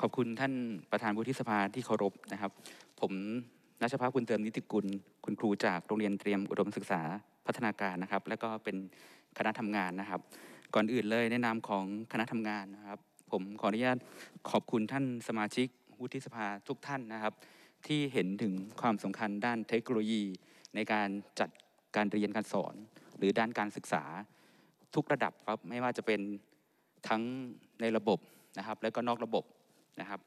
ขอบคุณท่านประธานวุฒิสภาที่เคารพนะครับ ผมนัชภาคุณเติมนิติกุล คุณครูจากโรงเรียนเตรียมอุดมศึกษาพัฒนาการนะครับ และก็เป็นคณะทำงานนะครับ ก่อนอื่นเลยแนะนามของคณะทำงานนะครับ ผมขออนุญาตขอบคุณท่านสมาชิกวุฒิสภาทุกท่านนะครับ ที่เห็นถึงความสำคัญด้านเทคโนโลยีในการจัดการเรียนการสอน หรือด้านการศึกษา ทุกระดับครับไม่ว่าจะเป็นทั้งในระบบนะครับ และก็นอกระบบนะครับ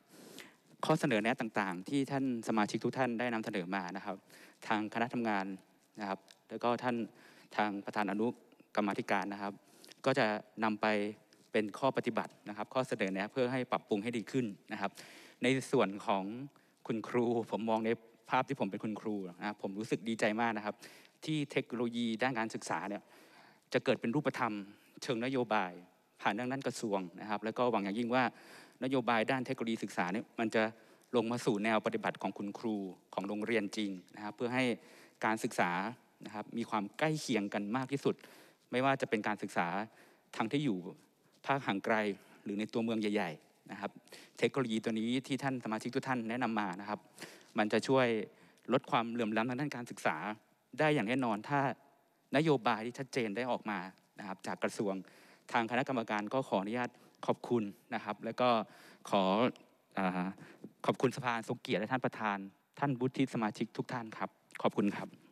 ข้อเสนอแนะต่างๆ ที่ท่านสมาชิกทุกท่านได้นำเสนอมานะครับทางคณะทำงานนะครับแล้วก็ท่านทางประธานอนุกรรมธิการนะครับ ก็จะนำไปเป็นข้อปฏิบัตินะครับ ข้อเสนอแนะเพื่อให้ปรับปรุงให้ดีขึ้นนะครับ ในส่วนของคุณครูผมมองในภาพที่ผมเป็นคุณครูนะครับผมรู้สึกดีใจมากนะครับที่เทคโนโลยีด้านการศึกษาเนี่ยจะเกิดเป็นรูปธรรม เชิงนโยบายผ่านด้านด้านกระทรวงนะครับ แล้วก็หวังอย่างยิ่งว่า นโยบายด้านเทคโนโลยีศึกษาเนี่ยมันจะลงมาสู่แนวปฏิบัติของคุณครูของโรงเรียนจริงนะครับ เพื่อให้การศึกษานะครับมีความใกล้เคียงกันมากที่สุด ไม่ว่าจะเป็นการศึกษาทางที่อยู่ภาคห่างไกลหรือในตัวเมืองใหญ่ ๆนะครับ เทคโนโลยีตัวนี้ที่ท่านสมาชิกทุกท่านแนะนำมานะครับ มันจะช่วยลดความเหลื่อมล้ำทางด้านการศึกษา ได้อย่างแน่นอนถ้านโยบายที่ชัดเจนได้ออกมานะครับจากกระทรวงทางคณะกรรมการก็ขออนุญาตขอบคุณนะครับ แล้วก็ขอขอบคุณสภาทรงเกียรติและท่านประธาน ท่านบุทิสมาชิกทุกท่านครับ ขอบคุณครับ